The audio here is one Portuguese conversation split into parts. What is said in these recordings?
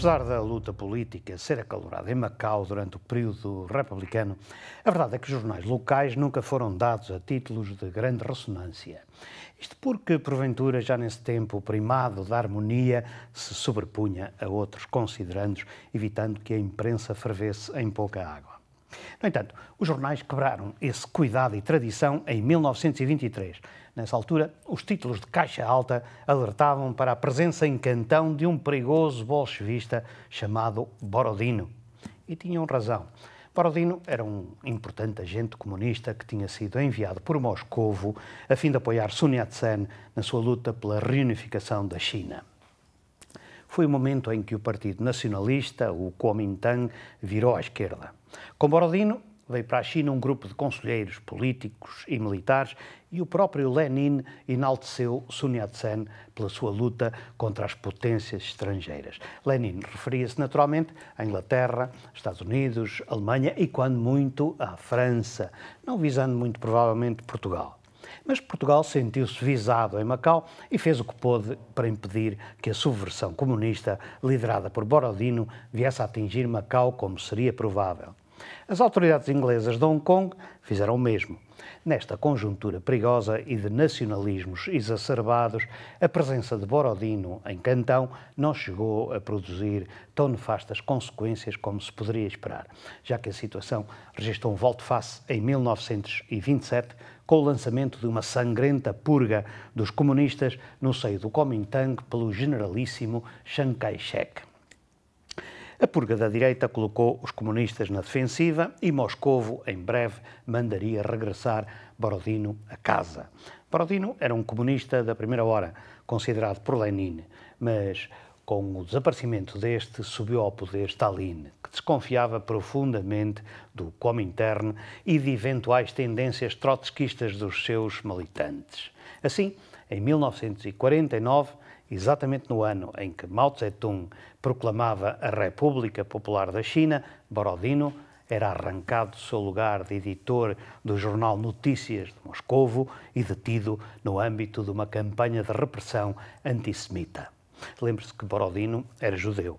Apesar da luta política ser acalorada em Macau durante o período republicano, a verdade é que os jornais locais nunca foram dados a títulos de grande ressonância. Isto porque, porventura, já nesse tempo, o primado da harmonia se sobrepunha a outros considerandos, evitando que a imprensa fervesse em pouca água. No entanto, os jornais quebraram esse cuidado e tradição em 1923. Nessa altura, os títulos de caixa alta alertavam para a presença em Cantão de um perigoso bolchevista chamado Borodino. E tinham razão. Borodino era um importante agente comunista que tinha sido enviado por Moscovo a fim de apoiar Sun Yat-sen na sua luta pela reunificação da China foi o momento em que o Partido Nacionalista, o Kuomintang, virou à esquerda. Com Borodino, veio para a China um grupo de conselheiros políticos e militares e o próprio Lenin enalteceu Sun Yat-sen pela sua luta contra as potências estrangeiras. Lenin referia-se naturalmente à Inglaterra, Estados Unidos, Alemanha e, quando muito, à França, não visando muito provavelmente Portugal. Mas Portugal sentiu-se visado em Macau e fez o que pôde para impedir que a subversão comunista liderada por Borodino viesse a atingir Macau como seria provável. As autoridades inglesas de Hong Kong fizeram o mesmo. Nesta conjuntura perigosa e de nacionalismos exacerbados, a presença de Borodino em Cantão não chegou a produzir tão nefastas consequências como se poderia esperar, já que a situação registrou um volte-face em 1927 com o lançamento de uma sangrenta purga dos comunistas no seio do Kuomintang pelo generalíssimo Chiang Kai-shek. A purga da direita colocou os comunistas na defensiva e Moscovo, em breve, mandaria regressar Borodino a casa. Borodino era um comunista da primeira hora, considerado por Lenin, mas com o desaparecimento deste, subiu ao poder Stalin, que desconfiava profundamente do Comintern e de eventuais tendências trotskistas dos seus militantes. Assim, em 1949, exatamente no ano em que Mao Tse-tung proclamava a República Popular da China, Borodino era arrancado do seu lugar de editor do jornal Notícias de Moscovo e detido no âmbito de uma campanha de repressão antissemita. Lembre-se que Borodino era judeu.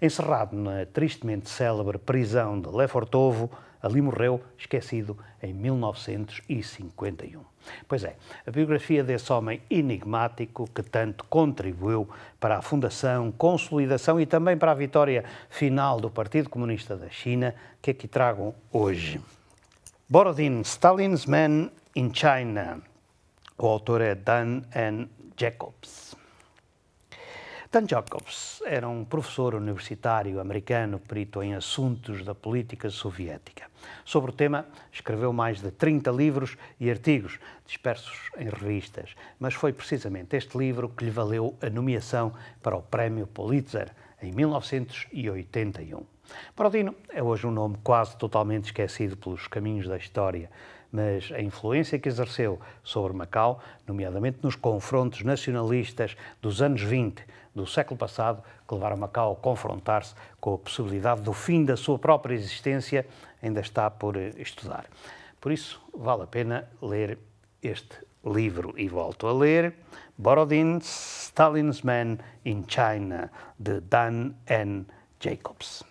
Encerrado na tristemente célebre prisão de Lefortovo, Ali morreu, esquecido, em 1951. Pois é, a biografia desse homem enigmático que tanto contribuiu para a fundação, consolidação e também para a vitória final do Partido Comunista da China, que aqui trago hoje. Borodin, Stalin's Man in China. O autor é Dan N. Jacobs. Stan Jacobs era um professor universitário americano perito em assuntos da política soviética. Sobre o tema, escreveu mais de 30 livros e artigos, dispersos em revistas, mas foi precisamente este livro que lhe valeu a nomeação para o Prémio Pulitzer em 1981. Brodino é hoje um nome quase totalmente esquecido pelos caminhos da história, mas a influência que exerceu sobre Macau, nomeadamente nos confrontos nacionalistas dos anos 20 do século passado, que levaram Macau a confrontar-se com a possibilidade do fim da sua própria existência, ainda está por eh, estudar. Por isso, vale a pena ler este livro e volto a ler Borodin, Stalin's Man in China, de Dan N. Jacobs.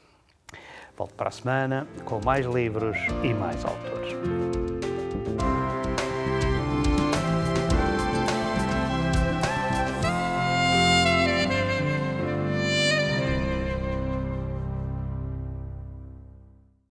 Volto para a semana com mais livros e mais autores.